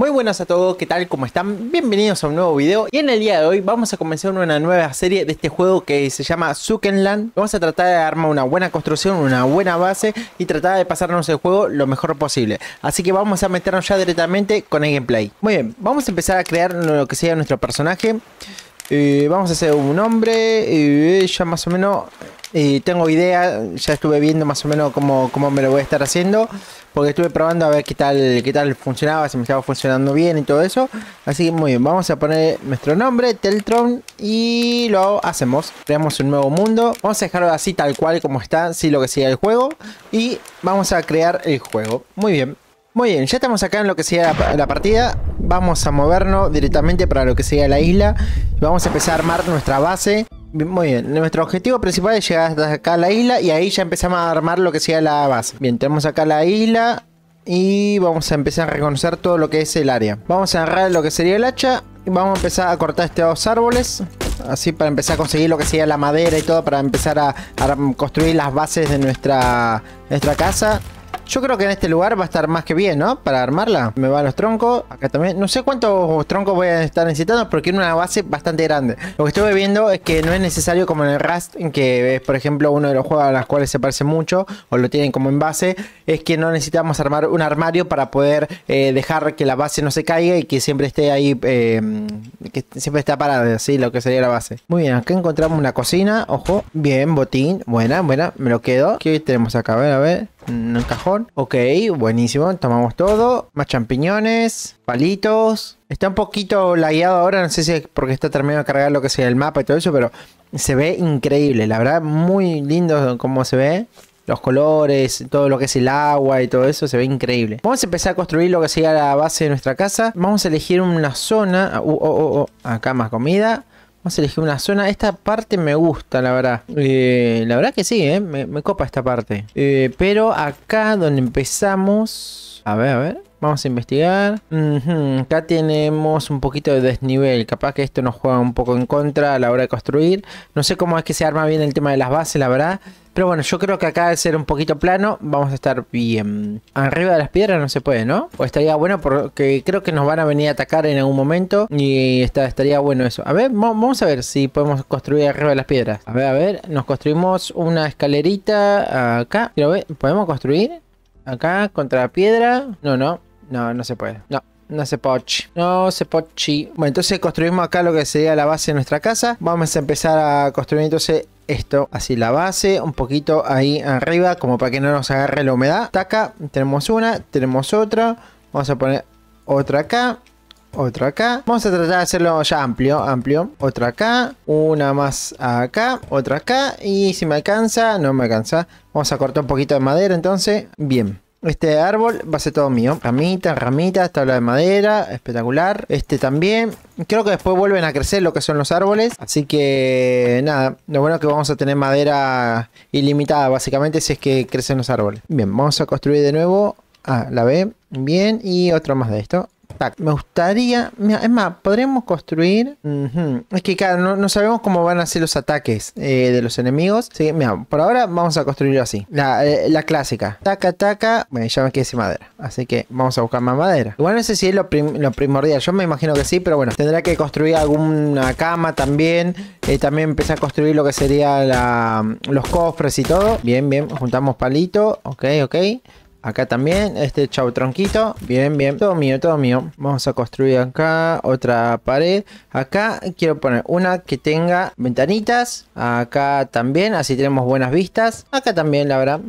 Muy buenas a todos, ¿qué tal? ¿Cómo están? Bienvenidos a un nuevo video y en el día de hoy vamos a comenzar una nueva serie de este juego que se llama Zukenland. Vamos a tratar de armar una buena construcción, una buena base y tratar de pasarnos el juego lo mejor posible. Así que vamos a meternos ya directamente con el gameplay. Muy bien, vamos a empezar a crear lo que sea nuestro personaje. Eh, vamos a hacer un nombre, y eh, ya más o menos tengo idea, ya estuve viendo más o menos cómo, cómo, me lo voy a estar haciendo, porque estuve probando a ver qué tal, qué tal funcionaba, si me estaba funcionando bien y todo eso. Así que muy bien, vamos a poner nuestro nombre, Teltron, y lo hacemos. Creamos un nuevo mundo, vamos a dejarlo así tal cual como está, si lo que sea el juego, y vamos a crear el juego. Muy bien. Muy bien, ya estamos acá en lo que sea la, partida. Vamos a movernos directamente para lo que sea la isla. Vamos a empezar a armar nuestra base. Muy bien, nuestro objetivo principal es llegar hasta acá a la isla y ahí ya empezamos a armar lo que sea la base. Bien, tenemos acá la isla y vamos a empezar a reconocer todo lo que es el área. Vamos a agarrar lo que sería el hacha y vamos a empezar a cortar estos dos árboles. Así para empezar a conseguir lo que sería la madera y todo para empezar a, construir las bases de nuestra, nuestra casa. Yo creo que en este lugar va a estar más que bien, ¿no? Para armarla. Me van los troncos. Acá también. No sé cuántos troncos voy a estar necesitando porque en una base bastante grande. Lo que estuve viendo es que no es necesario como en el Rust, en que es, por ejemplo, uno de los juegos a los cuales se parece mucho o lo tienen como en base, es que no necesitamos armar un armario para poder eh, dejar que la base no se caiga y que siempre esté ahí, em, que siempre está parada, así lo que sería la base. Muy bien, acá encontramos una cocina. Ojo. Bien, botín. Buena, buena. Me lo quedo. ¿Qué tenemos acá? A ver, a ver un cajón. Ok, buenísimo. Tomamos todo. Más champiñones, palitos. Está un poquito lagueado ahora. No sé si es porque está terminando de cargar lo que sea el mapa y todo eso, pero se ve increíble. La verdad, muy lindo como se ve. Los colores, todo lo que es el agua y todo eso, se ve increíble. Vamos a empezar a construir lo que sea la base de nuestra casa. Vamos a elegir una zona. Uh, oh, oh, oh, acá más comida. Vamos a elegir una zona. Esta parte me gusta, la verdad. Eh, la verdad que sí, eh, me, copa esta parte. Eh, pero acá donde empezamos... A ver, a ver. Vamos a investigar. Acá tenemos un poquito de desnivel. Capaz que esto nos juega un poco en contra a la hora de construir. No sé cómo es que se arma bien el tema de las bases, la verdad. Pero bueno, yo creo que acá al ser un poquito plano vamos a estar bien. Arriba de las piedras no se puede, ¿no? O estaría bueno porque creo que nos van a venir a atacar en algún momento. Y estaría bueno eso. A ver, vamos a ver si podemos construir arriba de las piedras. A ver, a ver. Nos construimos una escalerita acá. Quiero ver, ¿podemos construir? Acá, contra la piedra. No, no. No, no se puede. No. No se pochi. No se pochi. Bueno, entonces construimos acá lo que sería la base de nuestra casa. Vamos a empezar a construir entonces esto así la base un poquito ahí arriba como para que no nos agarre la humedad acá tenemos una tenemos otra vamos a poner otra acá otra acá vamos a tratar de hacerlo ya amplio amplio otra acá una más acá otra acá y si me alcanza no me alcanza vamos a cortar un poquito de madera entonces bien este árbol va a ser todo mío. Ramitas, ramitas, tabla de madera, espectacular. Este también. Creo que después vuelven a crecer lo que son los árboles. Así que nada, lo bueno es que vamos a tener madera ilimitada básicamente si es que crecen los árboles. Bien, vamos a construir de nuevo. Ah, la B. Bien, y otro más de esto. Me gustaría. es más, podríamos construir. Es que, claro, no, sabemos cómo van a ser los ataques eh, de los enemigos. Así mira, por ahora vamos a construirlo así. La, eh, clásica. Taca, taca. Bueno, ya me quedé sin madera. Así que vamos a buscar más madera. Igual no sé si es lo, primordial. Yo me imagino que sí, pero bueno, tendrá que construir alguna cama también. Eh, también empezar a construir lo que sería los cofres y todo. Bien, bien. Juntamos palito. Ok, ok. Acá también, este chau tronquito. Bien, bien. Todo mío, todo mío. Vamos a construir acá otra pared. Acá quiero poner una que tenga ventanitas. Acá también, así tenemos buenas vistas. Acá también, la verdad.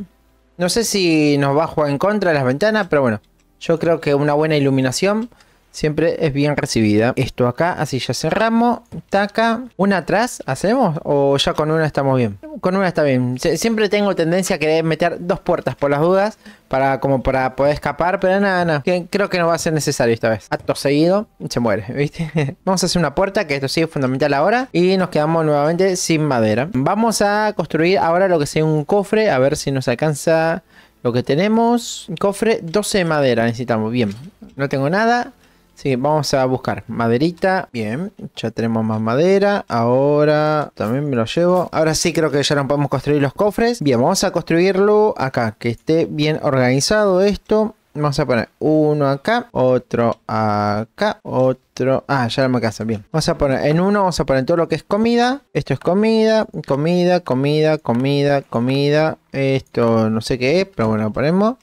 No sé si nos va a jugar en contra de las ventanas, pero bueno. Yo creo que una buena iluminación siempre es bien recibida. Esto acá, así ya cerramos. Taca. Una atrás, ¿hacemos? ¿O ya con una estamos bien? con una está bien. siempre tengo tendencia a querer meter dos puertas por las dudas. Para como para poder escapar. Pero nada, nada. Creo que no va a ser necesario esta vez. Acto seguido. Se muere, ¿viste? Vamos a hacer una puerta. Que esto sigue fundamental ahora. Y nos quedamos nuevamente sin madera. Vamos a construir ahora lo que sea un cofre. A ver si nos alcanza lo que tenemos. Cofre 12 de madera necesitamos. Bien. No tengo nada. Sí, vamos a buscar maderita. Bien, ya tenemos más madera. Ahora también me lo llevo. Ahora sí creo que ya no podemos construir los cofres. Bien, vamos a construirlo acá. Que esté bien organizado esto. Vamos a poner uno acá, otro acá, otro... Ah, ya no me casa, bien. Vamos a poner en uno, vamos a poner todo lo que es comida. Esto es comida, comida, comida, comida, comida. Esto no sé qué es, pero bueno, lo ponemos.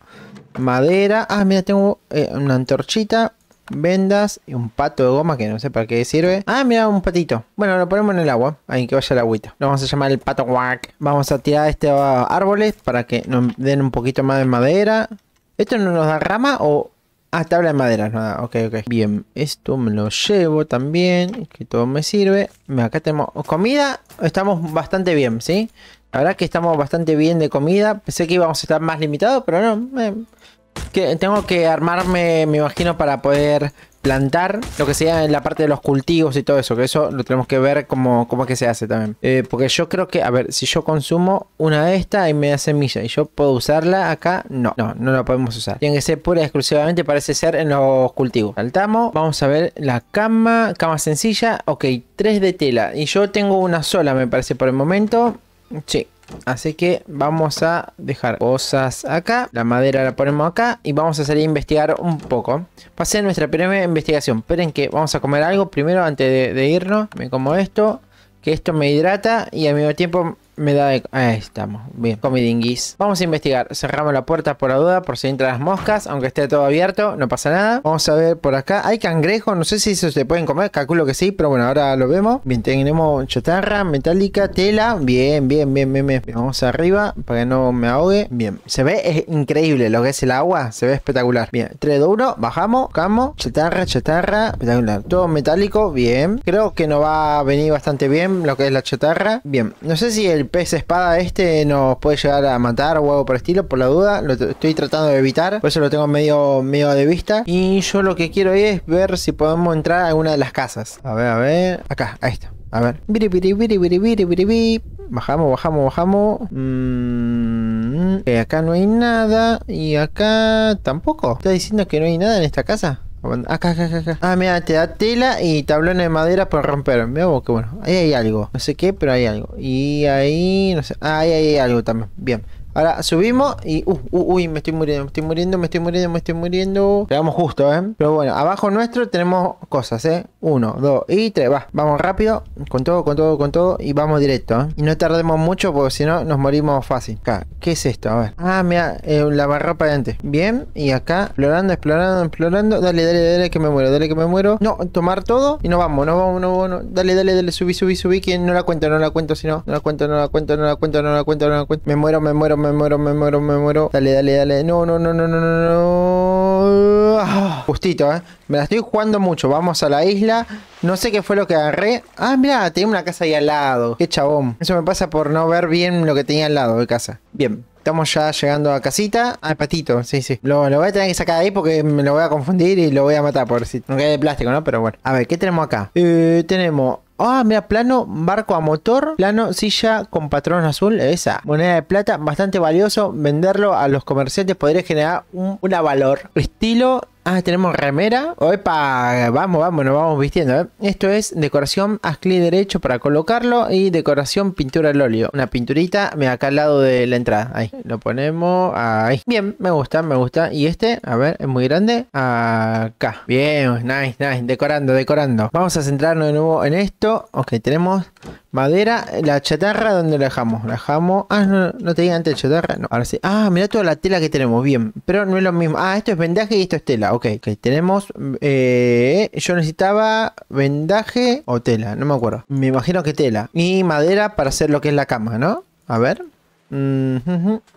Madera. Ah, mira, tengo eh, una antorchita vendas y un pato de goma que no sé para qué sirve. Ah, mira, un patito. Bueno, lo ponemos en el agua. Ahí que vaya el agüita. Lo vamos a llamar el pato guac. Vamos a tirar este ah, árboles para que nos den un poquito más de madera. ¿Esto no nos da rama o...? Ah, tabla de madera, nada, ah, ok, ok. Bien, esto me lo llevo también, que todo me sirve. Acá tenemos comida, estamos bastante bien, ¿sí? La verdad que estamos bastante bien de comida. Pensé que íbamos a estar más limitados, pero no. Eh, que tengo que armarme, me imagino, para poder plantar lo que sea en la parte de los cultivos y todo eso, que eso lo tenemos que ver cómo, que se hace también. Eh, porque yo creo que, a ver, si yo consumo una de estas y me da semilla y yo puedo usarla acá, no, no, no la podemos usar. Tiene que ser pura y exclusivamente, parece ser en los cultivos. Saltamos, vamos a ver la cama, cama sencilla, ok, tres de tela. Y yo tengo una sola, me parece, por el momento. Sí, Así que vamos a dejar cosas acá. La madera la ponemos acá. Y vamos a salir a investigar un poco. Pasé nuestra primera investigación. Esperen que vamos a comer algo primero antes de, de irnos. Me como esto. Que esto me hidrata. Y al mismo tiempo me da de... Ahí estamos. Bien, comidinguis. Vamos a investigar. Cerramos la puerta por la duda, por si entran las moscas. Aunque esté todo abierto, no pasa nada. Vamos a ver por acá. Hay cangrejos, No sé si eso se pueden comer. Calculo que sí, pero bueno, ahora lo vemos. Bien, tenemos chatarra, metálica, tela. Bien, bien, bien, bien, bien. Vamos arriba para que no me ahogue. Bien, se ve es increíble lo que es el agua. Se ve espectacular. Bien, 3, 2, 1. Bajamos, camo. Chatarra, chatarra. Espectacular. Todo metálico. Bien. Creo que nos va a venir bastante bien lo que es la chatarra. Bien, no sé si el pez espada este nos puede llegar a matar o por estilo, por la duda. Lo estoy tratando de evitar, por eso lo tengo medio, medio de vista. Y yo lo que quiero es ver si podemos entrar a alguna de las casas. A ver, a ver. Acá, ahí está. A ver. Bajamos, bajamos, bajamos. Mm, eh, acá no hay nada. Y acá tampoco. ¿Está diciendo que no hay nada en esta casa? Acá, acá, acá, Ah, mira, te da tela y tablones de madera para romper. Mira que bueno. Ahí hay algo. No sé qué, pero hay algo. Y ahí, no sé. Ah, ahí hay algo también. Bien. Ahora subimos y... Uh, uh, uy, me estoy muriendo, me estoy muriendo, me estoy muriendo, me estoy muriendo. Quedamos justo, ¿eh? Pero bueno, abajo nuestro tenemos cosas, ¿eh? Uno, dos y tres. Va, vamos rápido. Con todo, con todo, con todo. Y vamos directo, ¿eh? Y no tardemos mucho porque si no nos morimos fácil. Acá, ¿qué es esto? A ver. Ah, mira, eh, la barra para adelante. Bien, y acá, explorando, explorando, explorando. Dale, dale, dale, que me muero, dale, que me muero. No, tomar todo y nos vamos, nos vamos, no vamos. Dale, dale, dale, subí, subí, subí. Que no la cuento, no la cuento, si no. No la cuento, no la cuento, no la cuento, no la cuento, no la cuento. Me muero, me muero me muero, me muero, me muero. Dale, dale, dale. No, no, no, no, no, no, ah, justito, ¿eh? Me la estoy jugando mucho. Vamos a la isla. No sé qué fue lo que agarré. Ah, mira, tenía una casa ahí al lado. Qué chabón. Eso me pasa por no ver bien lo que tenía al lado de casa. Bien. Estamos ya llegando a casita. Ah, el patito, sí, sí. Lo, lo, voy a tener que sacar ahí porque me lo voy a confundir y lo voy a matar, por si. No queda de plástico, ¿no? Pero bueno. A ver, ¿qué tenemos acá? Eh, tenemos Ah, mira, plano, barco a motor, plano, silla con patrón azul, esa. Moneda de plata, bastante valioso. Venderlo a los comerciantes podría generar un, una valor. Estilo Ah, tenemos remera. Opa, vamos, vamos, nos vamos vistiendo. Eh. Esto es decoración, haz clic derecho para colocarlo y decoración pintura al óleo. Una pinturita, Me acá al lado de la entrada. Ahí, lo ponemos ahí. Bien, me gusta, me gusta. Y este, a ver, es muy grande. Acá. Bien, nice, nice. Decorando, decorando. Vamos a centrarnos de nuevo en esto. Ok, tenemos Madera, la chatarra, ¿dónde la dejamos? La dejamos. Ah, no, no tenía antes chatarra. No, ahora sí. Ah, mira toda la tela que tenemos. Bien, pero no es lo mismo. Ah, esto es vendaje y esto es tela. Ok, ok. Tenemos. Eh, yo necesitaba vendaje o tela, no me acuerdo. Me imagino que tela. Y madera para hacer lo que es la cama, ¿no? A ver. Mm,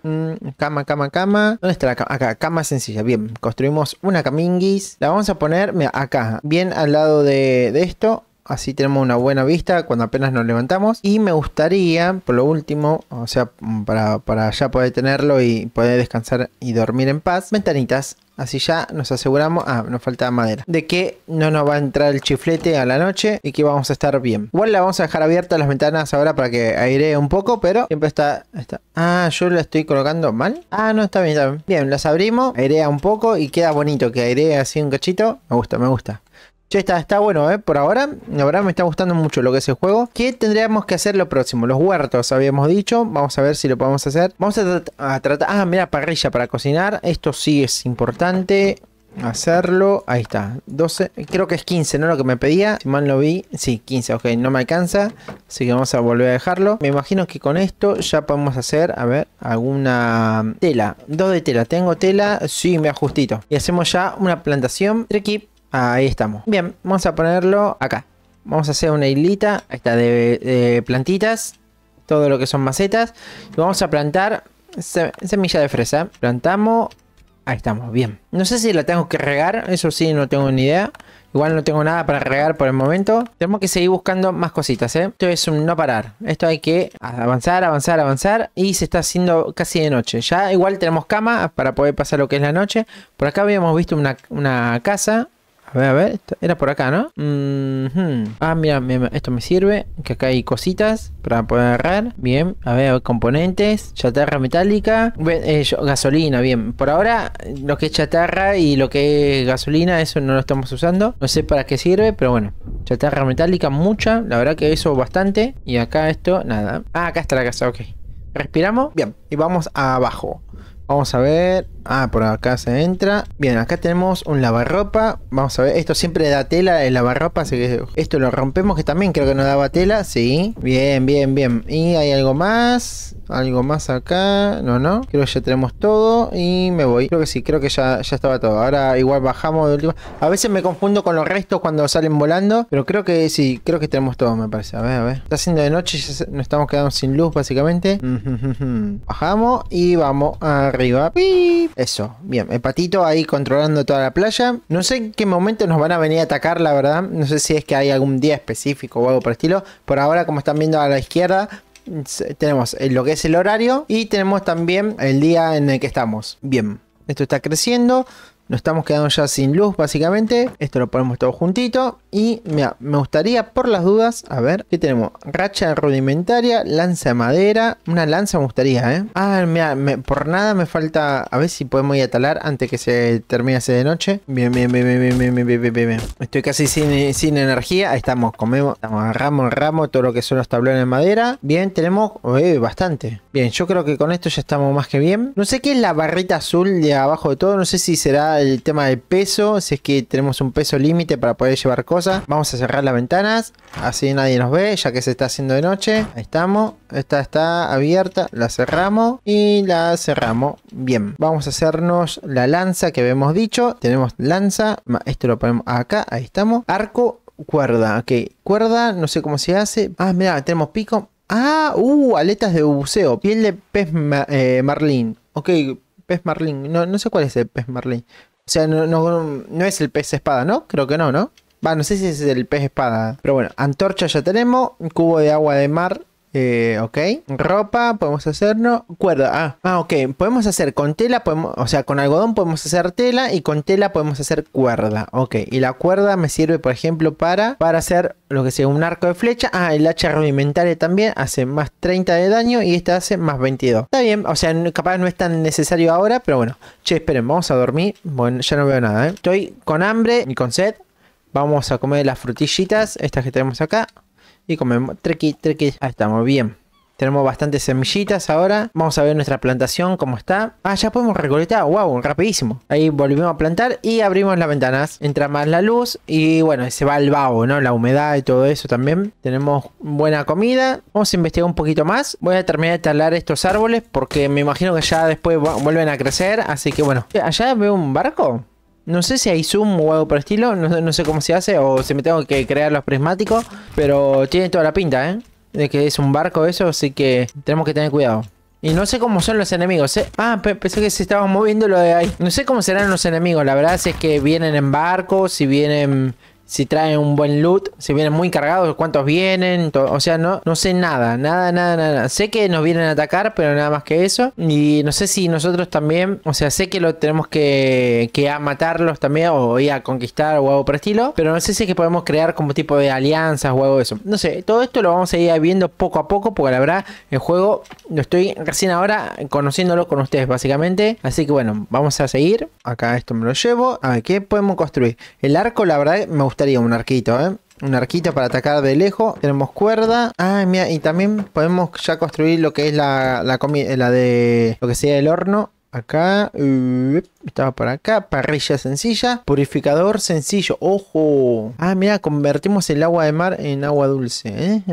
mm, cama, cama, cama. ¿Dónde está la cama? Acá, cama sencilla. Bien, construimos una caminguis. La vamos a poner acá, bien al lado de, de esto así tenemos una buena vista cuando apenas nos levantamos. Y me gustaría, por lo último, o sea, para, para ya poder tenerlo y poder descansar y dormir en paz, ventanitas. Así ya nos aseguramos, ah, nos falta madera, de que no nos va a entrar el chiflete a la noche y que vamos a estar bien. Igual la vamos a dejar abierta las ventanas ahora para que airee un poco, pero siempre está, está. Ah, yo la estoy colocando mal. Ah, no, está bien, está bien. Bien, las abrimos, airea un poco y queda bonito, que airee así un cachito. Me gusta, me gusta. Ya está, está bueno, ¿eh? Por ahora, la verdad me está gustando mucho lo que es el juego. ¿Qué tendríamos que hacer lo próximo? Los huertos, habíamos dicho. Vamos a ver si lo podemos hacer. Vamos a, tratar... Ah, mira, parrilla para cocinar. Esto sí es importante. Hacerlo, ahí está, 12, creo que es 15, ¿no? Lo que me pedía, si mal lo vi, sí, 15, ok, no me alcanza, así que vamos a volver a dejarlo. Me imagino que con esto ya podemos hacer, a ver, alguna tela, dos de tela, tengo tela, sí, me ajustito. Y hacemos ya una plantación, aquí. Ah, ahí estamos. Bien, vamos a ponerlo acá. Vamos a hacer una hilita, Ahí de, de plantitas, todo lo que son macetas. Y vamos a plantar semilla de fresa. Plantamos, ahí estamos, bien. No sé si la tengo que regar, eso sí, no tengo ni idea. Igual no tengo nada para regar por el momento. Tenemos que seguir buscando más cositas, ¿eh? Esto es un no parar. Esto hay que avanzar, avanzar, avanzar. Y se está haciendo casi de noche. Ya igual tenemos cama para poder pasar lo que es la noche. Por acá habíamos visto una, una casa. A ver, a ver, era por acá, ¿no? Ah, mira, esto me sirve, que acá hay cositas para poder agarrar. Bien, a ver, componentes, chatarra metálica, eh, gasolina, bien. Por ahora, lo que es chatarra y lo que es gasolina, eso no lo estamos usando. No sé para qué sirve, pero bueno. Chatarra metálica, mucha, la verdad que eso bastante. Y acá esto, nada. Ah, acá está la casa, ok. Respiramos, bien, y vamos abajo. Vamos a ver. Ah, por acá se entra. Bien, acá tenemos un lavarropa. Vamos a ver. Esto siempre da tela el lavarropa. Así que esto lo rompemos. Que también creo que nos daba tela. Sí. Bien, bien, bien. Y hay algo más algo más acá, no, no, creo que ya tenemos todo y me voy, creo que sí, creo que ya, ya estaba todo, ahora igual bajamos de última, a veces me confundo con los restos cuando salen volando, pero creo que sí, creo que tenemos todo me parece, a ver, a ver, está haciendo de noche, y nos estamos quedando sin luz básicamente, bajamos y vamos arriba, eso, bien, el patito ahí controlando toda la playa, no sé en qué momento nos van a venir a atacar la verdad, no sé si es que hay algún día específico o algo por el estilo, por ahora como están viendo a la izquierda, tenemos eh, lo que es el horario y tenemos también el día en el que estamos. Bien, esto está creciendo. Nos estamos quedando ya sin luz, básicamente. Esto lo ponemos todo juntito. Y mira, me gustaría, por las dudas, a ver, ¿qué tenemos? Racha rudimentaria, lanza de madera. Una lanza me gustaría, ¿eh? Ah, mira, por nada me falta... A ver si podemos ir a talar antes que se termine ese de noche. Bien, bien, bien, bien, bien, bien, bien, bien, bien. Estoy casi sin, sin energía. Ahí estamos, comemos, estamos, agarramos, ramo todo lo que son los tablones de madera. Bien, tenemos bastante. Bien, yo creo que con esto ya estamos más que bien. No sé qué es la barrita azul de abajo de todo. No sé si será el tema del peso, si es que tenemos un peso límite para poder llevar cosas. Vamos a cerrar las ventanas, así nadie nos ve, ya que se está haciendo de noche. Ahí estamos, esta está abierta, la cerramos y la cerramos. Bien, vamos a hacernos la lanza que habíamos dicho. Tenemos lanza, esto lo ponemos acá, ahí estamos. Arco, cuerda, ok. Cuerda, no sé cómo se hace. Ah, mira, tenemos pico. Ah, uh, aletas de buceo, piel de pez eh, marlín. Ok, pez marlín. No, no sé cuál es el pez marlín. O sea, no, no, es el pez espada, ¿no? Creo que no, ¿no? Va, no sé si es el pez espada. Pero bueno, antorcha ya tenemos. Cubo de agua de mar eh, ok, ropa, podemos hacernos Cuerda, ah, ah, ok, podemos hacer con tela, podemos, o sea, con algodón podemos hacer tela y con tela podemos hacer cuerda. Ok, y la cuerda me sirve, por ejemplo, para, para hacer lo que sea un arco de flecha. Ah, el hacha rudimentaria también hace más 30 de daño y esta hace más 22. Está bien, o sea, capaz no es tan necesario ahora, pero bueno. Che, esperen, vamos a dormir. Bueno, ya no veo nada, ¿eh? Estoy con hambre y con sed. Vamos a comer las frutillitas, estas que tenemos acá y comemos. Trequi, trequi. Ahí estamos, bien. Tenemos bastantes semillitas ahora. Vamos a ver nuestra plantación, cómo está. Ah, ya podemos recolectar. Wow, rapidísimo. Ahí volvimos a plantar y abrimos las ventanas. Entra más la luz y bueno, se va el vaho, ¿no? La humedad y todo eso también. Tenemos buena comida. Vamos a investigar un poquito más. Voy a terminar de talar estos árboles porque me imagino que ya después vuelven a crecer. Así que bueno. Allá veo un barco. No sé si hay zoom o algo por el estilo, no, sé cómo se hace o si me tengo que crear los prismáticos, pero tiene toda la pinta, ¿eh? De que es un barco eso, así que tenemos que tener cuidado. Y no sé cómo son los enemigos. ¿eh? Ah, pensé que se estaban moviendo lo de ahí. No sé cómo serán los enemigos. La verdad es que vienen en barcos, si vienen si traen un buen loot, si vienen muy cargados, cuántos vienen, o sea, no, no sé nada, nada, nada, nada. Sé que nos vienen a atacar, pero nada más que eso. Y no sé si nosotros también, o sea, sé que lo tenemos que, que a matarlos también, o ir a conquistar o algo por estilo, pero no sé si es que podemos crear como tipo de alianzas o algo de eso. No sé, todo esto lo vamos a ir viendo poco a poco, porque la verdad, el juego lo estoy recién ahora conociéndolo con ustedes, básicamente. Así que bueno, vamos a seguir. Acá esto me lo llevo. A ver, ¿qué podemos construir? El arco, la verdad, me gusta Sería un arquito, ¿eh? Un arquito para atacar de lejos. Tenemos cuerda. Ah, mira, y también podemos ya construir lo que es la, la, la de lo que sea el horno. Acá estaba por acá. Parrilla sencilla. Purificador sencillo. ¡Ojo! Ah, mira, convertimos el agua de mar en agua dulce. ¿eh?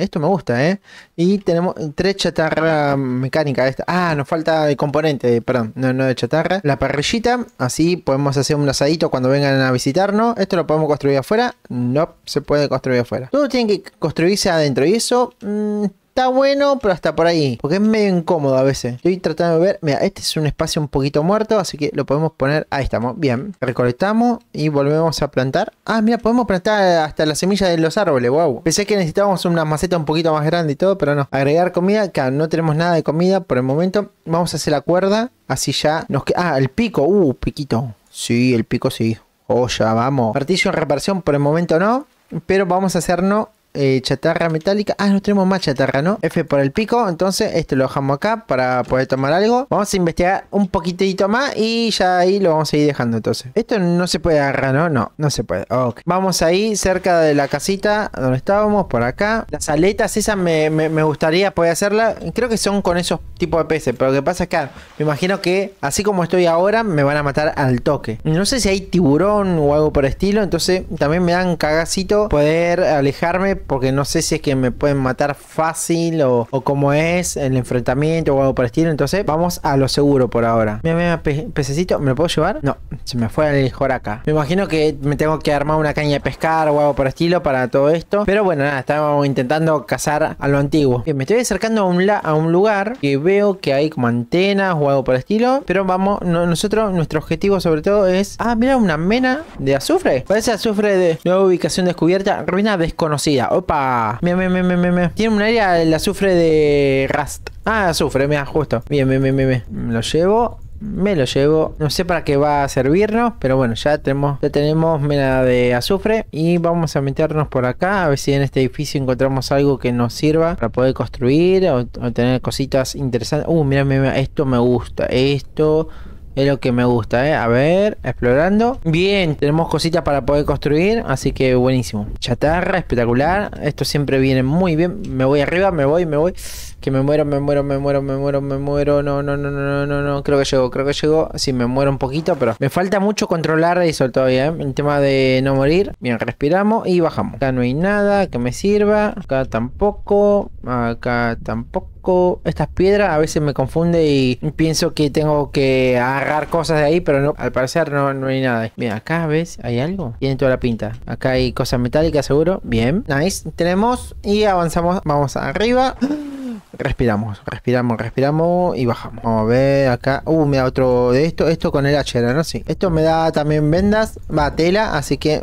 Esto me gusta, ¿eh? Y tenemos tres chatarra mecánica. Esta. Ah, nos falta el componente. Perdón, no, no de chatarra. La parrillita. Así podemos hacer un asadito cuando vengan a visitarnos. Esto lo podemos construir afuera. No se puede construir afuera. Todo tiene que construirse adentro. Y eso. Mm, está bueno, pero hasta por ahí. Porque es medio incómodo a veces. Estoy tratando de ver. Mira, este es un espacio un poquito muerto, así que lo podemos poner. Ahí estamos. Bien. Recolectamos y volvemos a plantar. Ah, mira, podemos plantar hasta la semilla de los árboles. Wow. Pensé que necesitábamos una maceta un poquito más grande y todo, pero no. Agregar comida. Acá no tenemos nada de comida por el momento. Vamos a hacer la cuerda. Así ya nos queda. Ah, el pico. Uh, piquito. Sí, el pico sí. Oh, ya vamos. Martillo en reparación por el momento no. Pero vamos a hacernos eh, chatarra metálica. Ah, no tenemos más chatarra, ¿no? F por el pico. Entonces, este lo dejamos acá para poder tomar algo. Vamos a investigar un poquitito más y ya ahí lo vamos a ir dejando entonces. Esto no se puede agarrar, ¿no? No, no se puede. Ok Vamos ahí cerca de la casita donde estábamos, por acá. Las aletas esas me, me gustaría poder hacerla Creo que son con esos tipos de peces. Pero lo que pasa es que me imagino que así como estoy ahora, me van a matar al toque. No sé si hay tiburón o algo por estilo. Entonces, también me dan cagacito poder alejarme porque no sé si es que me pueden matar fácil o, como cómo es el enfrentamiento o algo por el estilo. Entonces vamos a lo seguro por ahora. Mira, mira, pececito, ¿me lo puedo llevar? No, se me fue el joraca. Me imagino que me tengo que armar una caña de pescar o algo por el estilo para todo esto. Pero bueno, nada, estamos intentando cazar a lo antiguo. Eh, me estoy acercando a un, a un lugar que veo que hay como antenas o algo por el estilo. Pero vamos, nosotros, nuestro objetivo sobre todo es... Ah, mira, una mena de azufre. Parece azufre de nueva ubicación descubierta, ruina desconocida. Opa. Mira, mira, mira, mira, Tiene un área, el azufre de Rust. Ah, azufre, mira, justo. Bien, bien, bien, bien. Lo llevo me lo llevo. No sé para qué va a servirnos, pero bueno, ya tenemos, ya tenemos mena de azufre y vamos a meternos por acá a ver si en este edificio encontramos algo que nos sirva para poder construir o, o tener cositas interesantes. Uh, mira, mira, esto me gusta, esto es lo que me gusta, ¿eh? A ver, explorando. Bien, tenemos cositas para poder construir, así que buenísimo. Chatarra, espectacular. Esto siempre viene muy bien. Me voy arriba, me voy, me voy que me muero, me muero, me muero, me muero, me muero, no, no, no, no, no, no, no. creo que llegó, creo que llegó, sí, me muero un poquito, pero me falta mucho controlar eso todavía, ¿eh? el tema de no morir, bien, respiramos y bajamos, acá no hay nada que me sirva, acá tampoco, acá tampoco, estas piedras a veces me confunden y pienso que tengo que agarrar cosas de ahí, pero no, al parecer no, no hay nada. Mira, acá ves, hay algo. Tiene toda la pinta. Acá hay cosas metálicas seguro. Bien, nice. Tenemos y avanzamos. Vamos arriba respiramos, respiramos, respiramos y bajamos. Vamos a ver acá. Uh, me da otro de esto. Esto con el H, ¿no? Sí. Esto me da también vendas, va tela, así que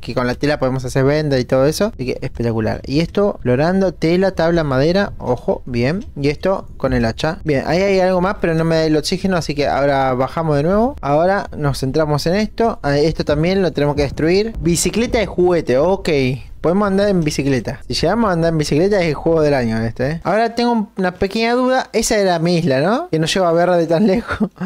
que con la tela podemos hacer venda y todo eso. Así que espectacular. Y esto, florando, tela, tabla, madera, ojo, bien. Y esto con el hacha. Bien, ahí hay algo más, pero no me da el oxígeno, así que ahora bajamos de nuevo. Ahora nos centramos en esto. Ah, esto también lo tenemos que destruir. Bicicleta de juguete, ok. Podemos andar en bicicleta. Si llegamos a andar en bicicleta es el juego del año este. ¿eh? Ahora tengo una pequeña duda. Esa era mi isla, ¿no? Que no llego a ver de tan lejos.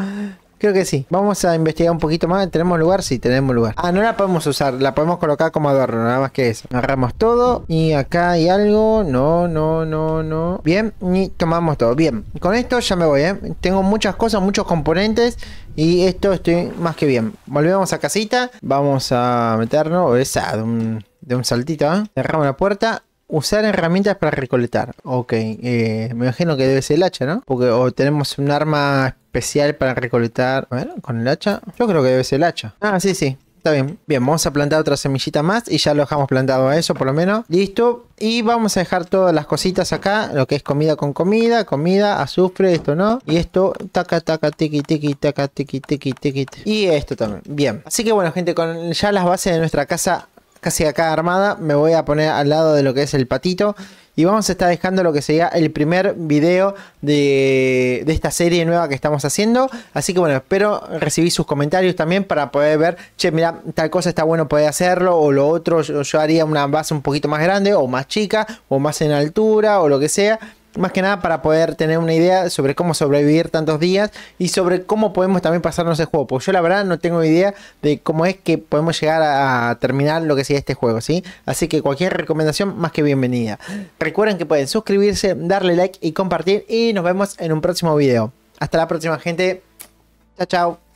Creo que sí. Vamos a investigar un poquito más. ¿Tenemos lugar? Sí, tenemos lugar. Ah, no la podemos usar. La podemos colocar como adorno, nada más que eso. Agarramos todo. Y acá hay algo. No, no, no, no. Bien. Y tomamos todo. Bien. Con esto ya me voy, ¿eh? Tengo muchas cosas, muchos componentes. Y esto estoy más que bien. Volvemos a casita. Vamos a meternos. Esa, de un, de un saltito, ¿eh? Cerramos la puerta. Usar herramientas para recolectar. Ok, eh, me imagino que debe ser el hacha, ¿no? Porque o tenemos un arma especial para recolectar. Bueno, con el hacha. Yo creo que debe ser el hacha. Ah, sí, sí. Está bien. Bien, vamos a plantar otra semillita más y ya lo dejamos plantado a eso por lo menos. Listo. Y vamos a dejar todas las cositas acá, lo que es comida con comida, comida, azufre, esto no. Y esto, taca, taca, tiqui, tiqui, taca, tiqui, tiqui, tiqui. Y esto también. Bien. Así que bueno, gente, con ya las bases de nuestra casa casi acá armada, me voy a poner al lado de lo que es el patito y vamos a estar dejando lo que sería el primer video de, esta serie nueva que estamos haciendo. Así que bueno, espero recibir sus comentarios también para poder ver, che, mira, tal cosa está bueno poder hacerlo o lo otro, yo haría una base un poquito más grande o más chica o más en altura o lo que sea más que nada para poder tener una idea sobre cómo sobrevivir tantos días y sobre cómo podemos también pasarnos el juego. Porque yo la verdad no tengo idea de cómo es que podemos llegar a terminar lo que sea este juego, ¿sí? Así que cualquier recomendación más que bienvenida. Recuerden que pueden suscribirse, darle like y compartir y nos vemos en un próximo video. Hasta la próxima gente. Chao, chao.